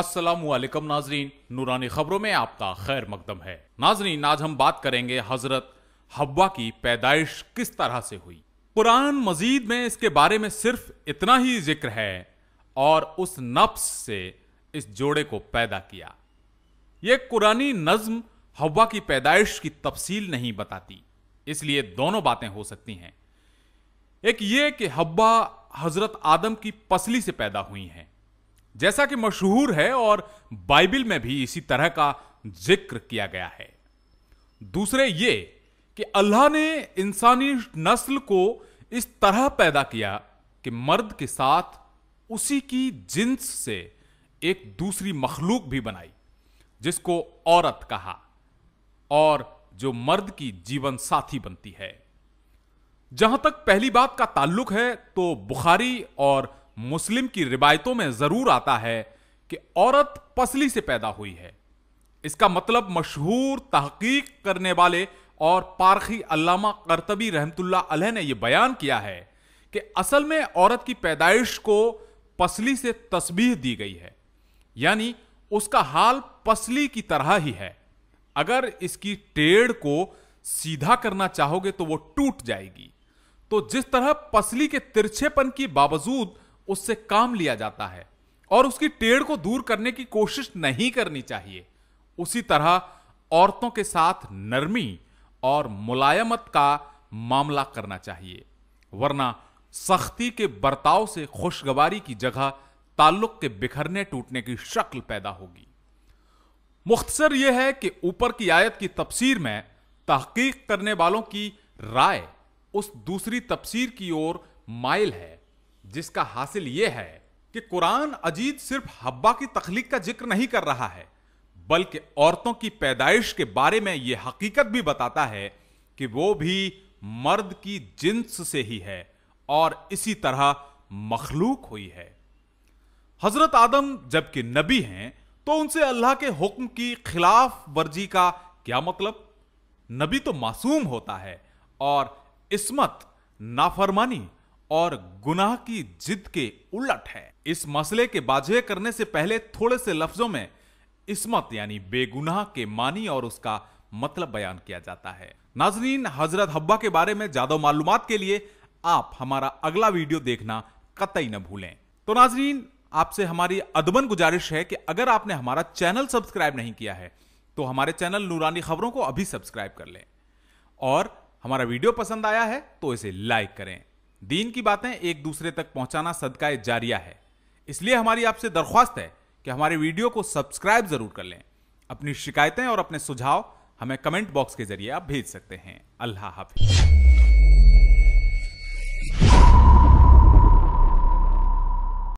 असलम नाजरीन नूरानी खबरों में आपका खैर मकदम है नाजरीन आज हम बात करेंगे हजरत हब्बा की पैदाइश किस तरह से हुई कुरान मजीद में इसके बारे में सिर्फ इतना ही जिक्र है और उस नफ्स से इस जोड़े को पैदा किया यह कुरानी नज्म हवा की पैदाइश की तफसील नहीं बताती इसलिए दोनों बातें हो सकती हैं एक ये कि हब्बा हजरत आदम की पसली से पैदा हुई हैं जैसा कि मशहूर है और बाइबिल में भी इसी तरह का जिक्र किया गया है दूसरे ये कि अल्लाह ने इंसानी नस्ल को इस तरह पैदा किया कि मर्द के साथ उसी की जिन्स से एक दूसरी मखलूक भी बनाई जिसको औरत कहा और जो मर्द की जीवन साथी बनती है जहां तक पहली बात का ताल्लुक है तो बुखारी और मुस्लिम की रिवायतों में जरूर आता है कि औरत पसली से पैदा हुई है इसका मतलब मशहूर तहकीक करने वाले और पारखी अल्लामा करतबी रहमतुल्ला अलह ने यह बयान किया है कि असल में औरत की पैदाइश को पसली से तस्बीह दी गई है यानी उसका हाल पसली की तरह ही है अगर इसकी टेढ़ को सीधा करना चाहोगे तो वो टूट जाएगी तो जिस तरह पसली के तिरछेपन की बावजूद उससे काम लिया जाता है और उसकी टेढ़ को दूर करने की कोशिश नहीं करनी चाहिए उसी तरह औरतों के साथ नरमी और मुलायमत का मामला करना चाहिए वरना सख्ती के बर्ताव से खुशगवारी की जगह ताल्लुक के बिखरने टूटने की शक्ल पैदा होगी मुख्तसर यह है कि ऊपर की आयत की तफसीर में तहकीक करने वालों की राय उस दूसरी तफसीर की ओर माइल है जिसका हासिल यह है कि कुरान अजीत सिर्फ हब्बा की तखलीक का जिक्र नहीं कर रहा है बल्कि औरतों की पैदाइश के बारे में यह हकीकत भी बताता है कि वो भी मर्द की जिन्स से ही है और इसी तरह मखलूक हुई है हजरत आदम जबकि नबी हैं तो उनसे अल्लाह के हुक्म की खिलाफ वर्जी का क्या मतलब नबी तो मासूम होता है और इसमत नाफरमानी और गुनाह की जिद के उलट है इस मसले के बाजे करने से पहले थोड़े से लफ्जों में इसमत यानी बेगुनाह के मानी और उसका मतलब बयान किया जाता है नाजरीन हजरत हब्बा के बारे में ज्यादा मालूम के लिए आप हमारा अगला वीडियो देखना कतई न भूलें तो नाजरीन आपसे हमारी अदबन गुजारिश है कि अगर आपने हमारा चैनल सब्सक्राइब नहीं किया है तो हमारे चैनल नूरानी खबरों को अभी सब्सक्राइब कर लें और हमारा वीडियो पसंद आया है तो इसे लाइक करें दीन की बातें एक दूसरे तक पहुंचाना सदका जारिया है इसलिए हमारी आपसे दरख्वास्त है कि हमारे वीडियो को सब्सक्राइब जरूर कर लें अपनी शिकायतें और अपने सुझाव हमें कमेंट बॉक्स के जरिए आप भेज सकते हैं अल्लाह हाफिज़